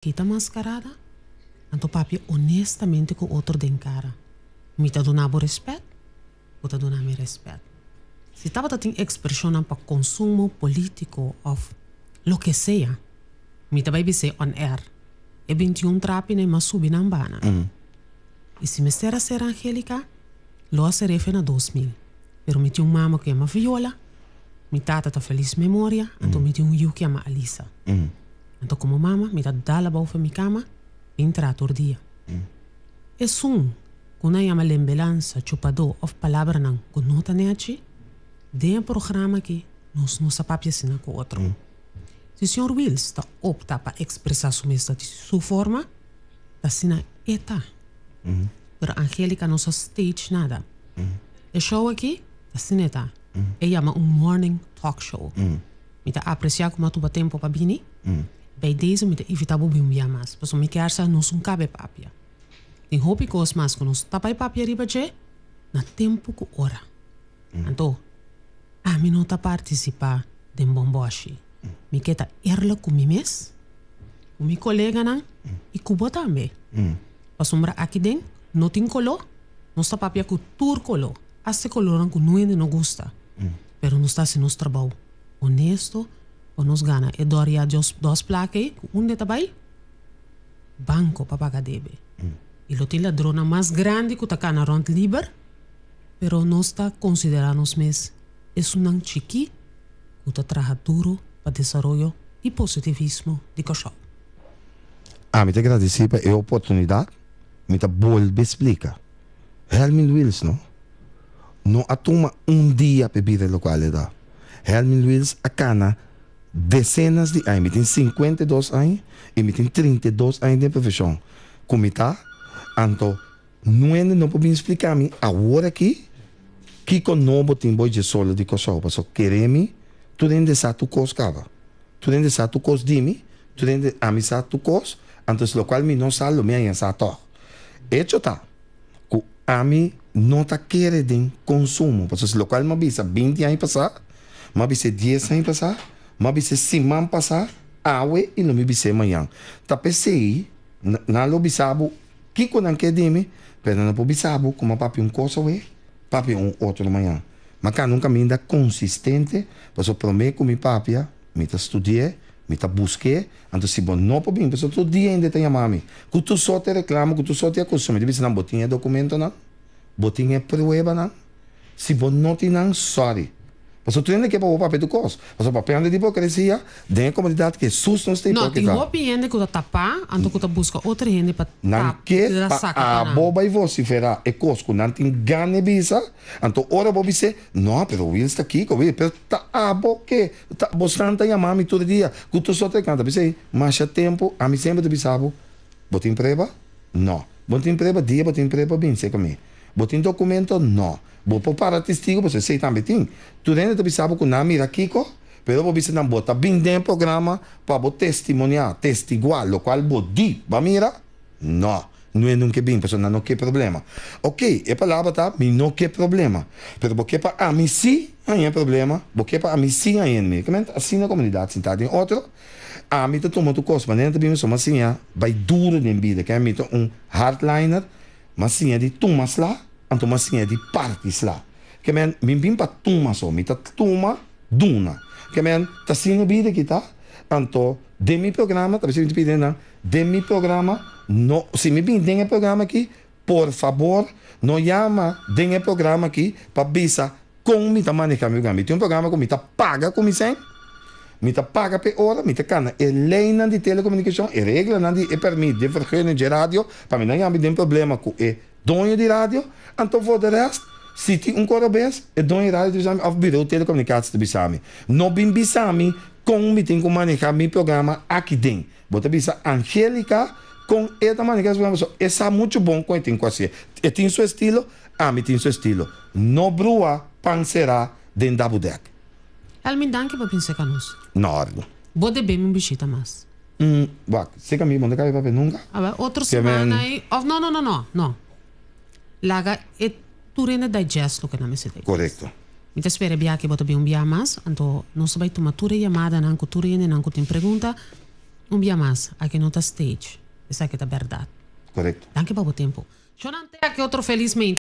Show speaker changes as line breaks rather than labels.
Quita mascarada. Anto papi honestamente com outro den cara. mita tá donando respeito, ou tá donando me respeito. Se tava tá tem expressão para consumo político of lo que sea, mita tá vai dizer on air. E 21 trapi ne mas subi na bana. Mm. Mm-hmm. E se me será ser angélica, lo serei fena 2000. Pero me tinha mama que ama Viola, mita tata tá feliz memória, mm. então me um que ama Alisa. Mm. Então, como mama, me tá dala baú mi cama, entra a tordia. Mm. É um, quando a chama lembelança, chupador, of palavra não, que não tá neachi, de um programa que nós não sabemos assim com outro. Mm. Se o Sr. Wills está opta para expressar sua mesa de sua forma, está sina eta. Mas mm. Angélica não só stage nada. O mm. E show aqui, está sina eta. Mm. E chama um morning talk show. Mm. Me tá apreciar como tu tempo para bini. Bij deze met de evitabu biumbiamas, pas om elkaar sa nos un cabe papia. Din hopi kos mas con nos tapai papia riba che, na tempo ku ora. Mm. Anto, a mi nota participa de bomboshi. Mm. Mi keta erla ku mi mes, ku mi colega nan, mm. i ku bota me. Mm. Pas om ra akiden, no tin kolo, nos ta papia ku tur kolo, asse koloran ku nuende no gusta. Mm. Pero nos ta se nos trabalho honesto, honesto, nos gana e doria jos dos plaque onde tabai banco papaga debe mm. e lo tem ladrona mais grande que o na rond liber pero está considerando os mes es ang chiqui que está traja duro para desarrollo e positivismo de Kosovo.
Ah, me te agradecer pela oportunidade, me te volve explica. Helmin Wills, não? Não atuma um dia a bebida localidade. Helmin Wills, a cana, dezenas de anos, tem 52 anos e tem 32 anos de profissão. Como está? Então, não é não para me explicar me agora aqui que com novo tem de solo de Kosovo, só queremos tu tem de sato cos cava. Tu tem de sato cos de tu tem de amizade tu cos, então lo qual me não salo me em sato. Hecho tá. Que a mim não tá querendo consumo, se lo qual me avisa 20 anos passar, me avisa 10 anos passar, mabise siman pasa awe ilo mi bise manyan. Tape sei, na lo bisabo, kiko nan ke dimi, pena na po bisabo, como papi um koso we, papi um outro otro Mas cá nunca me ainda consistente, paso prome com mi papia, mi ta studie, mi ta busque, anto si bon no po bim, paso tu dia ainda tem a mami. Ku tu só te reclamo, ku tu só te acusou, me dibisi não botinha documento não, botinha prueba não, se bon não ti nan, sorry. Você tiene tipo que para o papel do curso. Mas o papel de hipocrisia, tem comunidade que sus não tem Não, tem roupa
gente que tapar, ando que busca outra gente para
Não que a boba e vocifera e cosco, não tem gane visa. Então, ora vou dizer, não, mas o está aqui, o ele, pero tá a boque, tá mostrando a mami todo dia, que tu só te canta. Pensei, mas há tempo, a mim sempre te bisabo, botem preba? Não. Botem preba dia, botem preba bem, sei comigo. Botem documento? Não. Bopo para testigo, você sei também tem. Tu ainda também sabe que o nome era Kiko, pero você não bota bem dentro programa para testemunhar, testiguar, lo qual vou dizer, mira, não. Não é nunca bem, pessoal, não que problema. Ok, é palavra, tá? Mas não que problema. Pero porque para a mim sim, aí é problema. Porque para a mim sim, aí é meio. Assim na comunidade, sim, tá? Tem outro. A mim tá tomando custo, mas nem também somos assim, vai duro na vida. Que a mim tá um hardliner, mas sim, é de tomas lá anto masinha di partis sla kemen min bimpa tuma so mi ta tuma duna kemen ta singa bide kita anto demi programa ta bisi pide na demi programa no si mi bin denga programa ki por favor no llama denga programa ki pa bisa com mi ta maneja mi programa tem um programa com mi ta paga com mi sen, mi ta paga pe ora mi ta kana e lei nan di telecommunicação e regla nan di e permite de vergunning de radio pa mi nan jam bi den problema ku e dono de rádio então vou de rest zit um een korobes, é dono de rádio dus aan het bureau telecommunicatie te besami. No bin besami, kon meteen kon manejar meu programa aqui dentro. te bisa Angélica, com esta maneira que é muito bom com tem quase e tem seu estilo a mim tem seu estilo no brua pansera dentro da budek
al min danke pa pense kanus nordo bode bem me bichita mais
hum mm, bak se kami manda kai pa nunca
a ver outro semana aí oh, não não não não não laga e turene digest lo nama se Correcto. Mi spera bia che botta un bia mas, anto non so bai tuma ture chiamata nanco turene nanco ti pregunta un bia mas a che nota stage. E sai che ta verdad. Corretto. Anche poco tempo. Ciò non te che altro felizmente